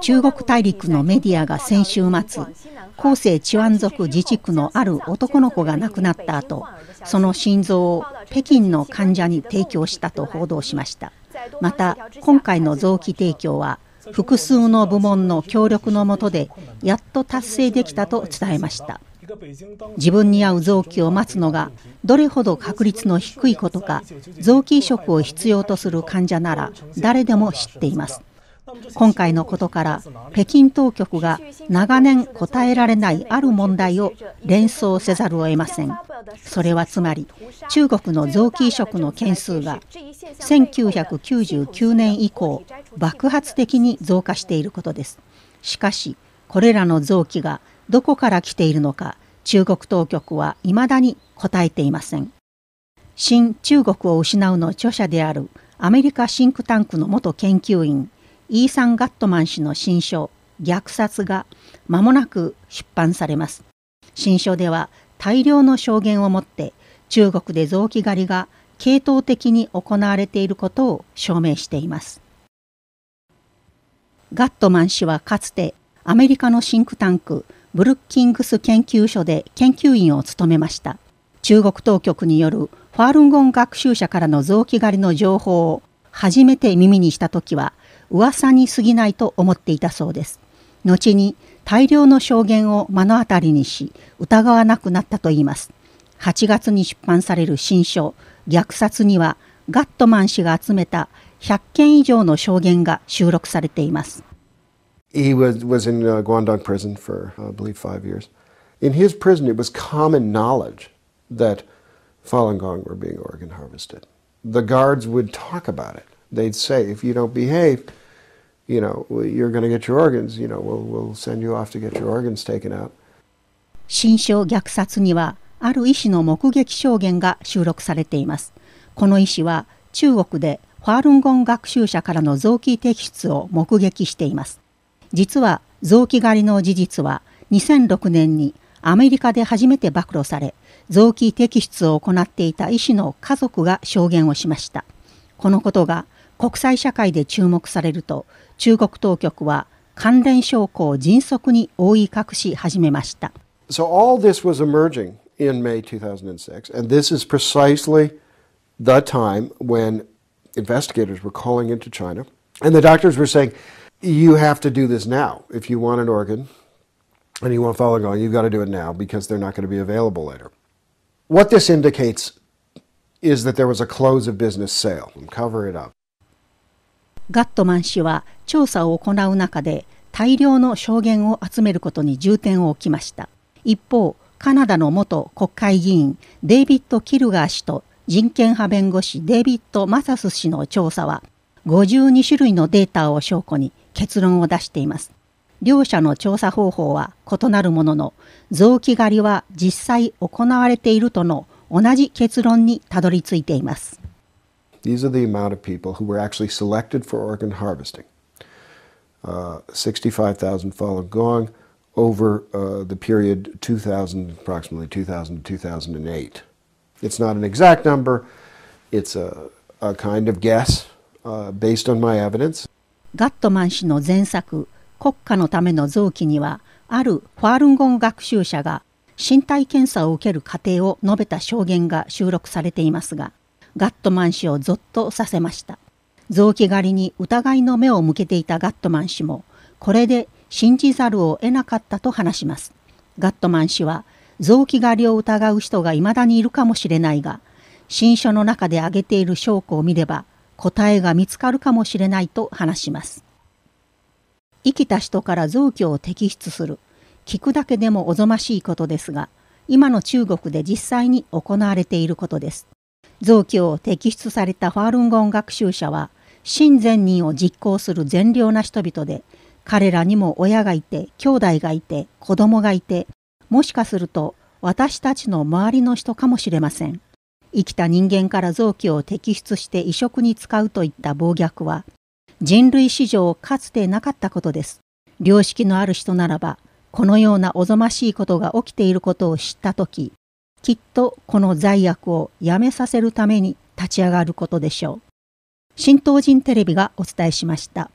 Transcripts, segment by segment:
中国大陸のメディアが先週末、後世チワン族自治区のある男の子が亡くなった後、その心臓を北京の患者に提供したと報道しました。また、今回の臓器提供は、複数の部門の協力のもとで、やっと達成できたと伝えました。自分に合う臓器を待つのがどれほど確率の低いことか臓器移植を必要とする患者なら誰でも知っています今回のことから北京当局が長年答えられないある問題を連想せざるを得ませんそれはつまり中国の臓器移植の件数が1999年以降爆発的に増加していることですしかしこれらの臓器がどこから来ているのか中国当局は未だに答えていません新中国を失うの著者であるアメリカシンクタンクの元研究員イーサン・ガットマン氏の新書虐殺が間もなく出版されます。新書では大量の証言をもって中国で臓器狩りが系統的に行われていることを証明しています。ガットマン氏はかつてアメリカのシンクタンクブルッキングス研究所で研究員を務めました。中国当局によるファールンゴン学習者からの臓器狩りの情報を初めて耳にした時は噂に過ぎないと思っていたそうです。後に大量の証言を目の当たりにし疑わなくなったといいます。8月に出版される新書「虐殺」にはガットマン氏が集めた100件以上の証言が収録されています。He was, was in uh, Guangdong prison for, uh, I believe, five years. In his prison, it was common knowledge that Falun Gong were being organ harvested. The guards would talk about it. They'd say, if you don't behave, you know, you're going to get your organs, you know, we'll, we'll send you off to get your organs taken out. 新虐殺にはある医師の目撃証言が収録されています。この医師は中国でファールンゴン学習者からの臓器摘出を目撃しています。実は臓器狩りの事実は2006年にアメリカで初めて暴露され、臓器摘出を行っていた医師の家族が証言をしました。このことが国際社会で注目されると中国当局は関連証拠を迅速に覆い隠し始めました。So all this was emerging in May 2006, and this is precisely the time when investigators were calling into China, and the doctors were saying, You have to do this now. If you want an organ and you want follow on, you've got to do it now because they're not going to be available later. What this indicates is that there was a close of business sale, cover it up. ガットマン氏は調査を行う中で大量の証言を集めることに重点を置きました一方カナダの元国会議員デイビッド・キルガー氏と人権派弁護士デイビッド・マサス氏の調査は52種類のデータを証拠に結論を出しています両者の調査方法は異なるものの臓器狩りは実際行われているとの同じ結論にたどり着いています These are the amount of people who were actually selected for organ harvesting. Uh, 65,000 Falun Gong over uh, the period 2000, approximately 2000 to 2008. It's not an exact number, it's a, a kind of guess uh, based on my evidence. ガットマン氏の前作「国家のための臓器」にはあるファールンゴン学習者が身体検査を受ける過程を述べた証言が収録されていますがガットマン氏をぞっとさせました。臓器狩りに疑いの目を向けていたガットマン氏も、これで信じざるを得なかったと話します。ガットマン氏は、臓器狩りを疑う人が未だにいるかもしれないが、新書の中で挙げている証拠を見れば、答えが見つかるかもしれないと話します。生きた人から臓器を摘出する、聞くだけでもおぞましいことですが、今の中国で実際に行われていることです。臓器を摘出されたファールンゴン学習者は親善人を実行する善良な人々で彼らにも親がいて兄弟がいて子供がいてもしかすると私たちの周りの人かもしれません生きた人間から臓器を摘出して移植に使うといった暴虐は人類史上かつてなかったことです良識のある人ならばこのようなおぞましいことが起きていることを知った時きっとこの罪悪をやめさせるために立ち上がることでしょう。新東人テレビがお伝えしました。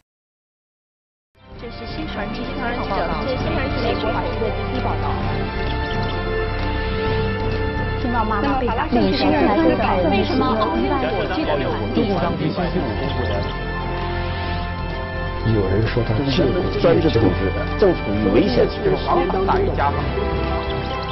有人说他是专制治的，政府危险大于法。